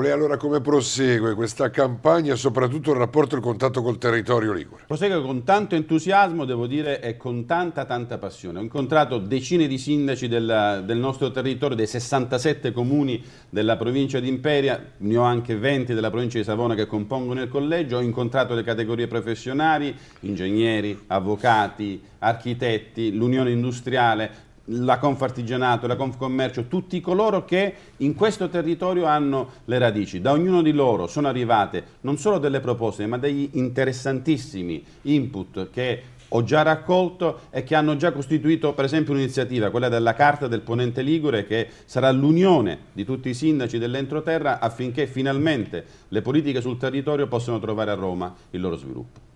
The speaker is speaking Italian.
Lei allora come prosegue questa campagna, soprattutto il rapporto e il contatto col territorio ligure? Prosegue con tanto entusiasmo, devo dire, e con tanta tanta passione. Ho incontrato decine di sindaci della, del nostro territorio, dei 67 comuni della provincia di Imperia, ne ho anche 20 della provincia di Savona che compongono il collegio, ho incontrato le categorie professionali, ingegneri, avvocati, architetti, l'unione industriale, la Confartigianato, la Confcommercio, tutti coloro che in questo territorio hanno le radici. Da ognuno di loro sono arrivate non solo delle proposte, ma degli interessantissimi input che ho già raccolto e che hanno già costituito per esempio un'iniziativa, quella della Carta del Ponente Ligure che sarà l'unione di tutti i sindaci dell'entroterra affinché finalmente le politiche sul territorio possano trovare a Roma il loro sviluppo.